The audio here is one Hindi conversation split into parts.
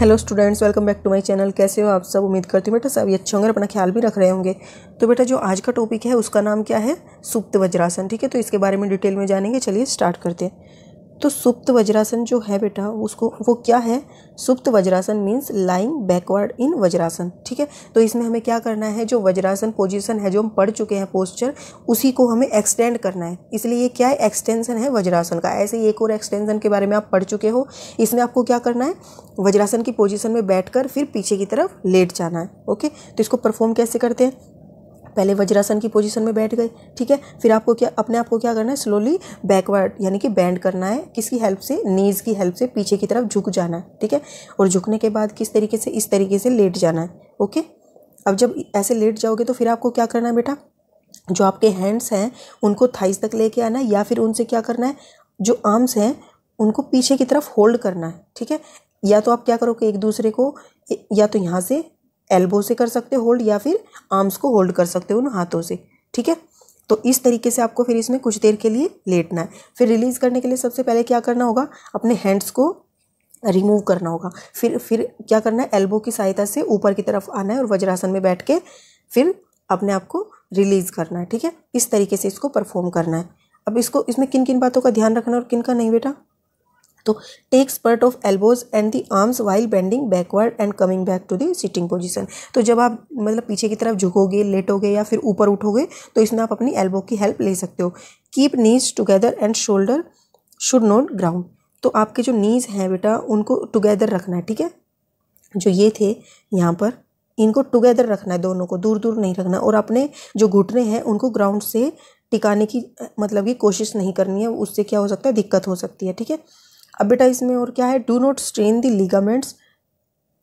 hello students welcome back to my channel कैसे हो आप सब उम्मीद करती हूँ बेटा सब ये अच्छे होंगे अपना ख्याल भी रख रहे होंगे तो बेटा जो आज का टॉपिक है उसका नाम क्या है सुप्त वज्रासन ठीक है तो इसके बारे में डिटेल में जानेंगे चलिए स्टार्ट करते हैं तो सुप्त वज्रासन जो है बेटा उसको वो क्या है Supta Vajrasana means lying backward in Vajrasana ठीक है तो इसमें हमें क्या करना है जो वज्रासन पोजीशन है जो हम पढ़ चुके हैं पोस्चर उसी को हमें एक्सटेंड करना है इसलिए ये क्या है एक्सटेंशन है वज्रासन का ऐसे ही एक और एक्सटेंशन के बारे में आप पढ़ चुके हो इसमें आपको क्या करना है वज्रासन की पोजिशन में बैठ कर, फिर पीछे की तरफ लेट जाना है ओके तो इसको परफॉर्म कैसे करते हैं पहले वज्रासन की पोजीशन में बैठ गए ठीक है फिर आपको क्या अपने आप को क्या करना है स्लोली बैकवर्ड यानी कि बैंड करना है किसकी हेल्प से नीज़ की हेल्प से पीछे की तरफ झुक जाना है ठीक है और झुकने के बाद किस तरीके से इस तरीके से लेट जाना है ओके अब जब ऐसे लेट जाओगे तो फिर आपको क्या करना है बेटा जो आपके हैंड्स हैं उनको थाइस तक लेके आना है या फिर उनसे क्या करना है जो आर्म्स हैं उनको पीछे की तरफ होल्ड करना है ठीक है या तो आप क्या करोगे एक दूसरे को या तो यहाँ से एल्बो से कर सकते हो होल्ड या फिर आर्म्स को होल्ड कर सकते हो उन हाथों से ठीक है तो इस तरीके से आपको फिर इसमें कुछ देर के लिए लेटना है फिर रिलीज़ करने के लिए सबसे पहले क्या करना होगा अपने हैंड्स को रिमूव करना होगा फिर फिर क्या करना है एल्बो की सहायता से ऊपर की तरफ आना है और वज्रासन में बैठ के फिर अपने आप को रिलीज़ करना है ठीक है इस तरीके से इसको परफॉर्म करना है अब इसको इसमें किन किन बातों का ध्यान रखना और किन का नहीं बेटा तो take support of elbows and the arms while bending backward and coming back to the sitting position तो जब आप मतलब पीछे की तरफ झुकोगे लेटोगे या फिर ऊपर उठोगे तो इसमें आप अपनी एल्बो की हेल्प ले सकते हो keep knees together and shoulder should not ground तो आपके जो नीज हैं बेटा उनको टुगेदर रखना है ठीक है जो ये थे यहाँ पर इनको टुगेदर रखना है दोनों को दूर दूर नहीं रखना और अपने जो घुटने हैं उनको ग्राउंड से टिकाने की मतलब की कोशिश नहीं करनी है उससे क्या हो सकता है दिक्कत हो सकती है ठीक है अब बेटा इसमें और क्या है do not strain the ligaments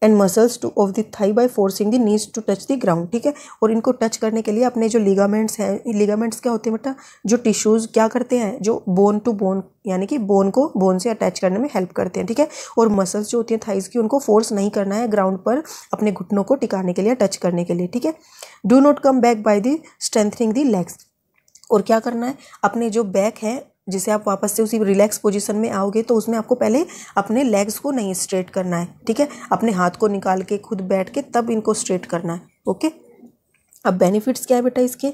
and muscles too of the thigh by forcing the knees to touch the ground ठीक है और इनको टच करने के लिए अपने जो लिगामेंट्स हैं लिगामेंट्स क्या होते हैं बेटा जो टिश्यूज़ क्या करते हैं जो बोन टू बोन यानी कि बोन को बोन से अटैच करने में हेल्प करते हैं ठीक है और मसल्स जो होती हैं थाइज की उनको फोर्स नहीं करना है ग्राउंड पर अपने घुटनों को टिकाने के लिए टच करने के लिए ठीक है do not come back by the strengthening the legs और क्या करना है अपने जो बैक है जिसे आप वापस से उसी रिलैक्स पोजीशन में आओगे तो उसमें आपको पहले अपने लेग्स को नहीं स्ट्रेट करना है ठीक है अपने हाथ को निकाल के खुद बैठ के तब इनको स्ट्रेट करना है ओके अब बेनिफिट्स क्या है बेटा इसके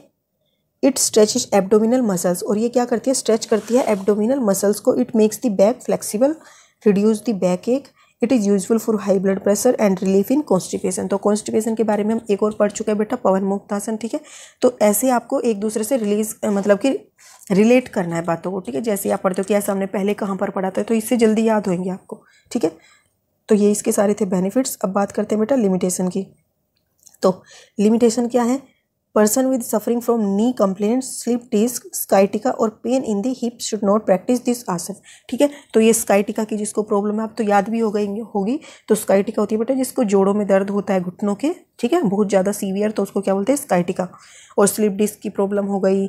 इट स्ट्रेचिज एब्डोमिनल मसल्स और ये क्या करती है स्ट्रेच करती है एबडोमिनल मसल्स को it makes the back flexible reduce the backache it is useful for high blood pressure and relief in constipation तो कॉन्स्टिपेशन के बारे में हम एक और पढ़ चुके हैं बेटा पवन मुक्तासन ठीक है तो ऐसे आपको एक दूसरे से रिलीज मतलब कि रिलेट करना है बातों को ठीक है जैसे आप पढ़ते हो कि ऐसा हमने पहले कहाँ पर पढ़ा था तो इससे जल्दी याद होंगे आपको ठीक है तो ये इसके सारे थे बेनिफिट्स अब बात करते हैं बेटा लिमिटेशन की तो लिमिटेशन क्या है person with suffering from knee complain slip disc sciatica और pain in the hip should not practice this asana ठीक है तो ये स्काइटिका की जिसको प्रॉब्लम है आप तो याद भी हो गई होगी तो स्काइटिका होती है बेटा जिसको जोड़ों में दर्द होता है घुटनों के ठीक है बहुत ज़्यादा सीवियर तो उसको क्या बोलते हैं स्काइटिका और स्लिप डिस्क की प्रॉब्लम हो गई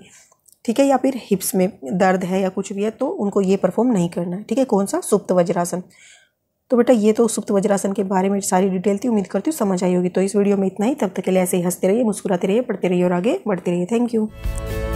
ठीक है या फिर हिप्स में दर्द है या कुछ भी है तो उनको ये परफॉर्म नहीं करना है ठीक है कौन सा सुप्त वज्रासन तो बेटा ये तो सुप्त वज्रासन के बारे में सारी डिटेल थी उम्मीद करती हूँ समझ आई होगी तो इस वीडियो में इतना ही तब तक के लिए ऐसे ही हंसते रहिए मुस्कुराते रहिए पढ़ते रहिए और आगे बढ़ते रहिए थैंक यू